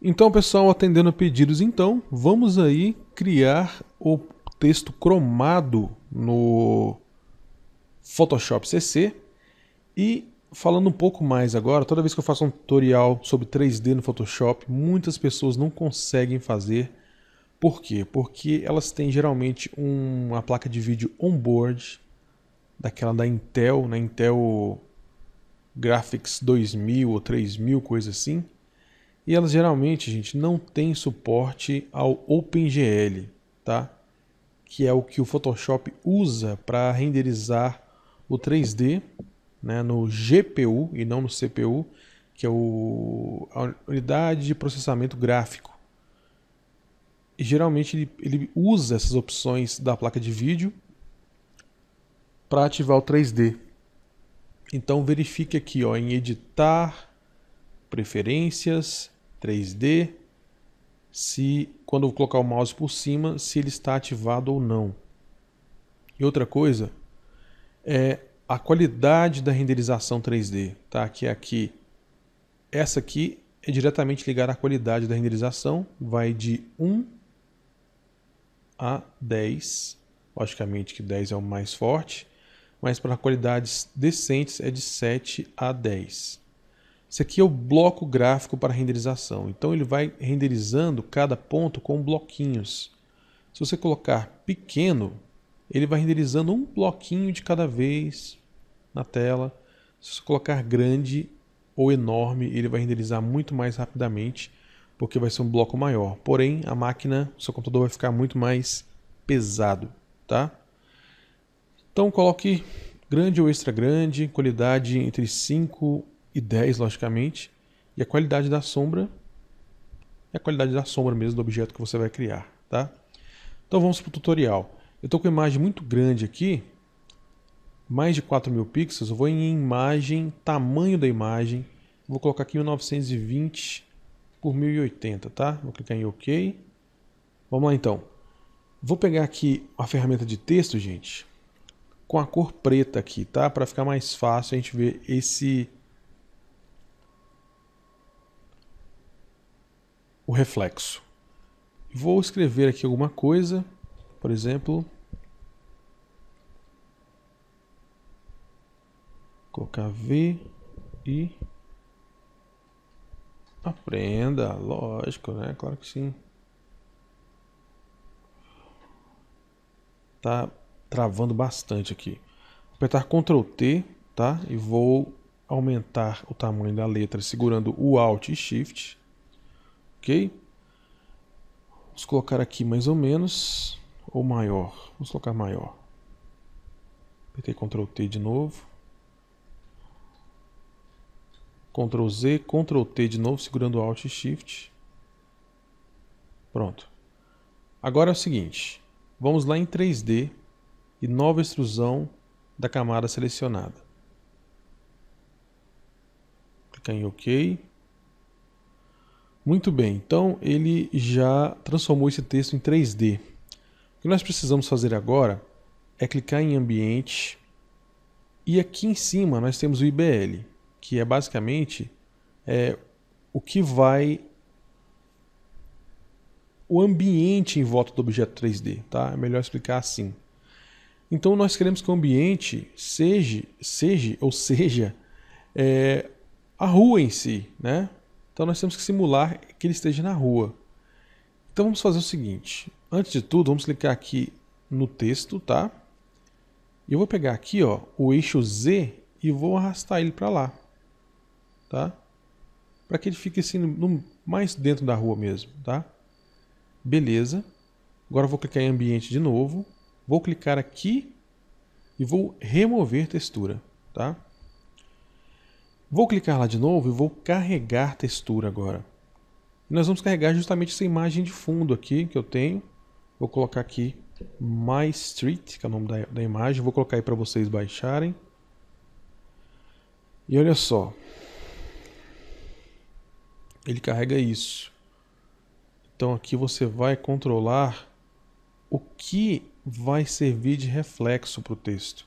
Então, pessoal, atendendo a pedidos, então, vamos aí criar o texto cromado no Photoshop CC e falando um pouco mais agora, toda vez que eu faço um tutorial sobre 3D no Photoshop, muitas pessoas não conseguem fazer. Por quê? Porque elas têm geralmente uma placa de vídeo onboard, daquela da Intel, na né? Intel Graphics 2000 ou 3000, coisa assim. E elas geralmente, gente, não tem suporte ao OpenGL, tá? Que é o que o Photoshop usa para renderizar o 3D né, no GPU e não no CPU, que é o, a unidade de processamento gráfico. E geralmente ele, ele usa essas opções da placa de vídeo para ativar o 3D. Então verifique aqui ó, em editar, preferências, 3D, se quando eu colocar o mouse por cima, se ele está ativado ou não. E outra coisa é a qualidade da renderização 3D, tá? Que é aqui. Essa aqui é diretamente ligada à qualidade da renderização, vai de 1 a 10. Logicamente que 10 é o mais forte, mas para qualidades decentes é de 7 a 10. Isso aqui é o bloco gráfico para renderização. Então ele vai renderizando cada ponto com bloquinhos. Se você colocar pequeno, ele vai renderizando um bloquinho de cada vez na tela. Se você colocar grande ou enorme, ele vai renderizar muito mais rapidamente, porque vai ser um bloco maior. Porém, a máquina, o seu computador vai ficar muito mais pesado, tá? Então coloque grande ou extra grande, qualidade entre 5 e 10, logicamente, e a qualidade da sombra é a qualidade da sombra mesmo do objeto que você vai criar, tá? Então vamos para o tutorial. Eu estou com uma imagem muito grande aqui, mais de 4 mil pixels, eu vou em imagem, tamanho da imagem, vou colocar aqui 1920 por 1080, tá? Vou clicar em OK. Vamos lá então. Vou pegar aqui a ferramenta de texto, gente, com a cor preta aqui, tá? Para ficar mais fácil a gente ver esse o reflexo. Vou escrever aqui alguma coisa, por exemplo, colocar V e aprenda, lógico, né? Claro que sim. Tá travando bastante aqui. Vou apertar Ctrl T, tá? E vou aumentar o tamanho da letra segurando o Alt e Shift. Ok? Vamos colocar aqui mais ou menos, ou maior. Vamos colocar maior. Apertei Ctrl T de novo. Ctrl Z, Ctrl T de novo, segurando Alt e Shift. Pronto. Agora é o seguinte, vamos lá em 3D e nova extrusão da camada selecionada. Clicar em OK. Muito bem, então ele já transformou esse texto em 3D. O que nós precisamos fazer agora é clicar em Ambiente e aqui em cima nós temos o IBL, que é basicamente é, o que vai o ambiente em volta do objeto 3D, tá? É melhor explicar assim. Então nós queremos que o ambiente seja, seja ou seja é, a rua em si, né? Então nós temos que simular que ele esteja na rua. Então vamos fazer o seguinte. Antes de tudo, vamos clicar aqui no texto, tá? E eu vou pegar aqui, ó, o eixo Z e vou arrastar ele para lá, tá? Para que ele fique assim no, mais dentro da rua mesmo, tá? Beleza. Agora vou clicar em ambiente de novo. Vou clicar aqui e vou remover textura, tá? Vou clicar lá de novo e vou carregar textura agora. E nós vamos carregar justamente essa imagem de fundo aqui que eu tenho. Vou colocar aqui My Street, que é o nome da, da imagem. Vou colocar aí para vocês baixarem. E olha só. Ele carrega isso. Então aqui você vai controlar o que vai servir de reflexo para o texto.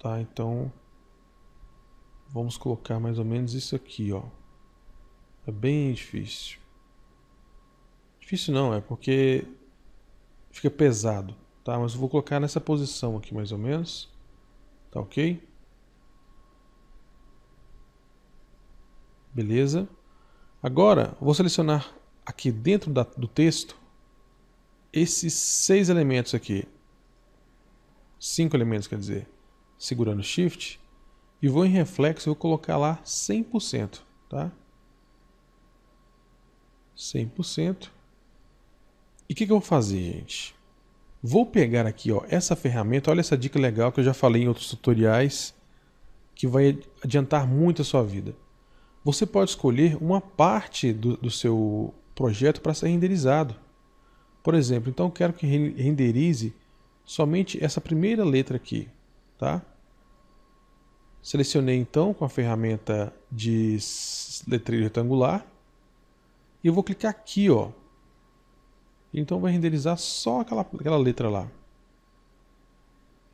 Tá, então Vamos colocar mais ou menos isso aqui, ó. É bem difícil. Difícil não, é porque fica pesado, tá? Mas eu vou colocar nessa posição aqui mais ou menos. Tá ok? Beleza. Agora, vou selecionar aqui dentro da, do texto esses seis elementos aqui. Cinco elementos, quer dizer. Segurando Shift, e vou em reflexo, vou colocar lá 100%, tá? 100%. E o que, que, eu vou fazer, gente? Vou pegar aqui, ó, essa ferramenta, olha essa dica legal que eu já falei em outros tutoriais, que vai adiantar muito a sua vida. Você pode escolher uma parte do, do seu projeto para ser renderizado. Por exemplo, então eu quero que renderize somente essa primeira letra aqui, tá? Selecionei então com a ferramenta de letreiro retangular e eu vou clicar aqui, ó. Então vai renderizar só aquela, aquela letra lá.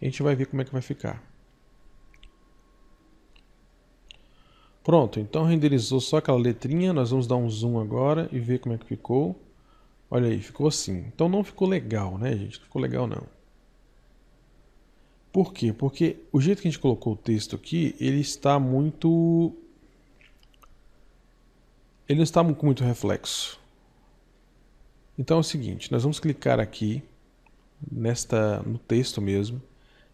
A gente vai ver como é que vai ficar. Pronto, então renderizou só aquela letrinha. Nós vamos dar um zoom agora e ver como é que ficou. Olha aí, ficou assim. Então não ficou legal, né, gente? Não ficou legal não. Por quê? Porque o jeito que a gente colocou o texto aqui, ele está muito. Ele não está com muito reflexo. Então é o seguinte: nós vamos clicar aqui, nesta, no texto mesmo,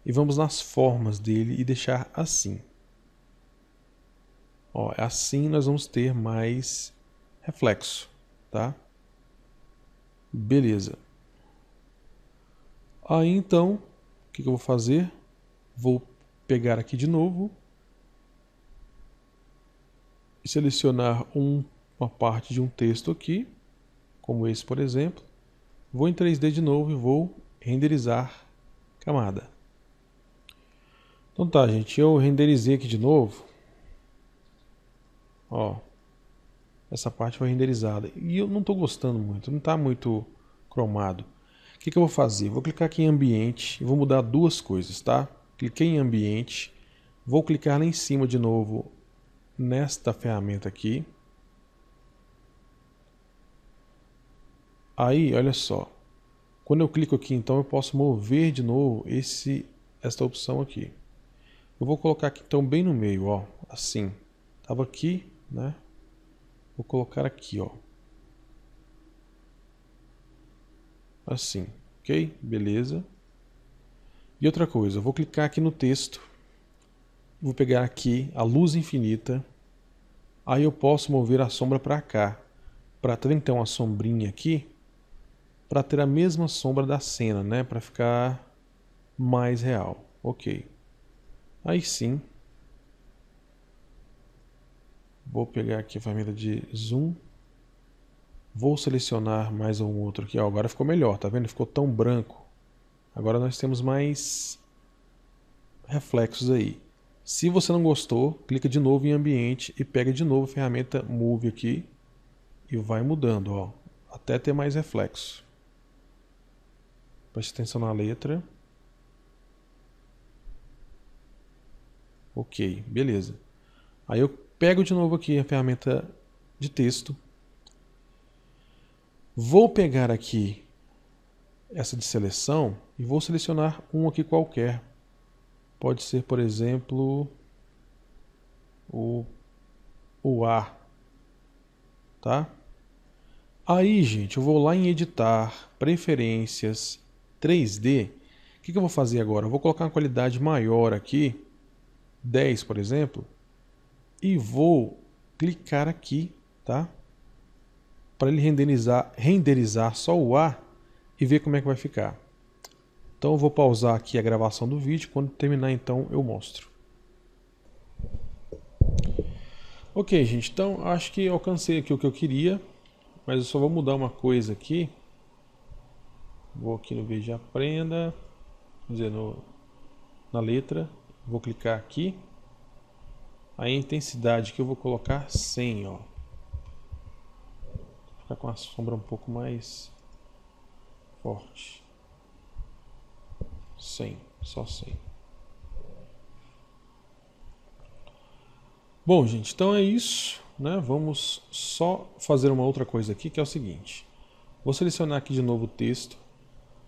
e vamos nas formas dele e deixar assim. Ó, assim nós vamos ter mais reflexo, tá? Beleza. Aí então, o que, que eu vou fazer? Vou pegar aqui de novo. E selecionar um, uma parte de um texto aqui, como esse, por exemplo. Vou em 3D de novo e vou renderizar camada. Então tá, gente, eu renderizei aqui de novo. Ó, essa parte foi renderizada. E eu não estou gostando muito, não está muito cromado. O que, que eu vou fazer? Vou clicar aqui em ambiente e vou mudar duas coisas, tá? cliquei em ambiente, vou clicar lá em cima de novo nesta ferramenta aqui. Aí, olha só, quando eu clico aqui, então eu posso mover de novo esse, esta opção aqui. Eu vou colocar aqui então bem no meio, ó, assim. Tava aqui, né? Vou colocar aqui, ó. Assim, ok? Beleza. E outra coisa, eu vou clicar aqui no texto, vou pegar aqui a luz infinita, aí eu posso mover a sombra para cá, para ter então sombrinha aqui, para ter a mesma sombra da cena, né? para ficar mais real. Ok. Aí sim, vou pegar aqui a ferramenta de zoom, vou selecionar mais um outro aqui, ó, agora ficou melhor, tá vendo? Ficou tão branco. Agora nós temos mais reflexos aí. Se você não gostou, clica de novo em ambiente e pega de novo a ferramenta Move aqui e vai mudando, ó, até ter mais reflexo. Preste atenção na letra. Ok, beleza. Aí eu pego de novo aqui a ferramenta de texto. Vou pegar aqui essa de seleção e vou selecionar um aqui qualquer. Pode ser, por exemplo, o, o A. Tá? Aí, gente, eu vou lá em editar, preferências, 3D. O que, que eu vou fazer agora? Eu vou colocar uma qualidade maior aqui, 10, por exemplo, e vou clicar aqui, tá? Para ele renderizar, renderizar só o A, e ver como é que vai ficar. Então eu vou pausar aqui a gravação do vídeo, quando terminar então eu mostro. Ok, gente, então acho que alcancei aqui o que eu queria, mas eu só vou mudar uma coisa aqui. Vou aqui no Veja Aprenda, vamos dizer, no, na letra, vou clicar aqui. A intensidade que eu vou colocar 100, ó. Vou ficar com a sombra um pouco mais forte. 100, só 100. Bom, gente, então é isso. Né? Vamos só fazer uma outra coisa aqui, que é o seguinte. Vou selecionar aqui de novo o texto,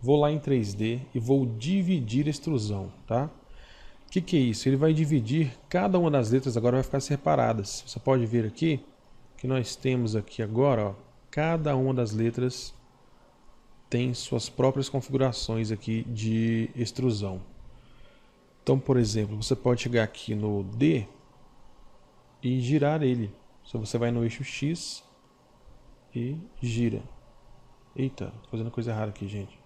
vou lá em 3D e vou dividir a extrusão, tá? O que, que é isso? Ele vai dividir cada uma das letras, agora vai ficar separadas. Você pode ver aqui que nós temos aqui agora, ó, cada uma das letras tem suas próprias configurações aqui de extrusão. Então, por exemplo, você pode chegar aqui no D e girar ele. Se então, você vai no eixo X e gira. Eita, fazendo coisa errada aqui, gente.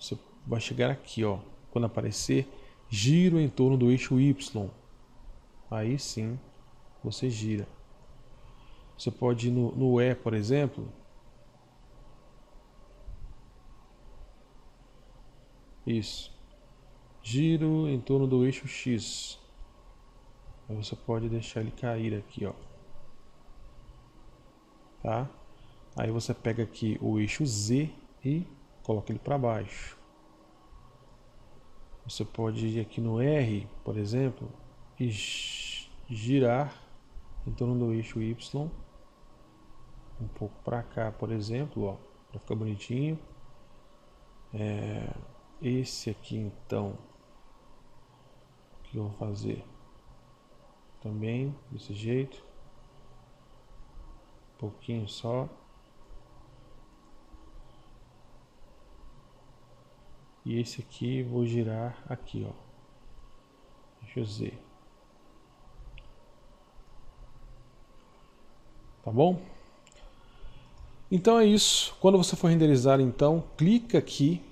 Você vai chegar aqui, ó. Quando aparecer, giro em torno do eixo Y. Aí sim, você gira. Você pode ir no, no E, por exemplo, Isso. Giro em torno do eixo X. você pode deixar ele cair aqui, ó. Tá? Aí você pega aqui o eixo Z e coloca ele para baixo. Você pode ir aqui no R, por exemplo, e girar em torno do eixo Y um pouco para cá, por exemplo, ó, para ficar bonitinho. É... Esse aqui então, que eu vou fazer? Também desse jeito, um pouquinho só. E esse aqui vou girar aqui, ó. Deixa eu ver. Tá bom? Então é isso. Quando você for renderizar, então, clica aqui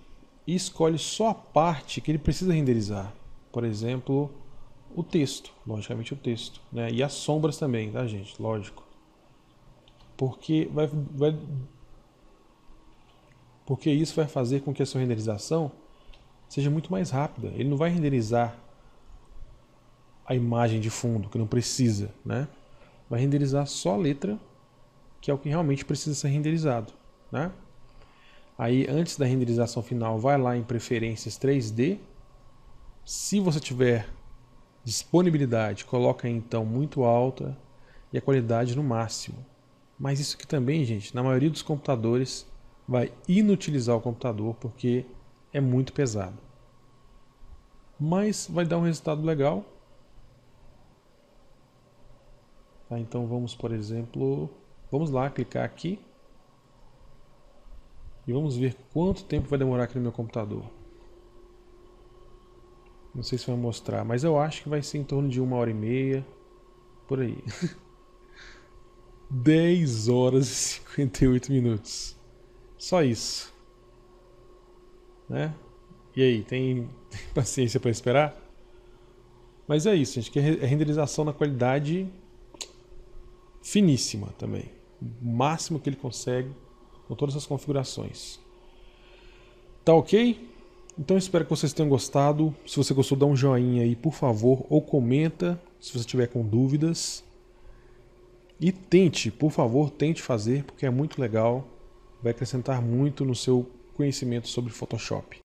e escolhe só a parte que ele precisa renderizar. Por exemplo, o texto, logicamente o texto, né? E as sombras também, tá, gente? Lógico. Porque vai, vai porque isso vai fazer com que a sua renderização seja muito mais rápida. Ele não vai renderizar a imagem de fundo, que não precisa, né? Vai renderizar só a letra, que é o que realmente precisa ser renderizado, né? Aí, antes da renderização final, vai lá em Preferências 3D. Se você tiver disponibilidade, coloca então muito alta e a qualidade no máximo. Mas isso aqui também, gente, na maioria dos computadores vai inutilizar o computador porque é muito pesado. Mas vai dar um resultado legal. Tá, então vamos, por exemplo, vamos lá clicar aqui e vamos ver quanto tempo vai demorar aqui no meu computador. Não sei se vai mostrar, mas eu acho que vai ser em torno de uma hora e meia, por aí. 10 horas e 58 minutos. Só isso. Né? E aí, tem, tem paciência para esperar? Mas é isso, gente. Que é, é renderização na qualidade finíssima também. O máximo que ele consegue com todas as configurações. Tá ok? Então espero que vocês tenham gostado. Se você gostou, dá um joinha aí, por favor, ou comenta se você tiver com dúvidas. E tente, por favor, tente fazer, porque é muito legal. Vai acrescentar muito no seu conhecimento sobre Photoshop.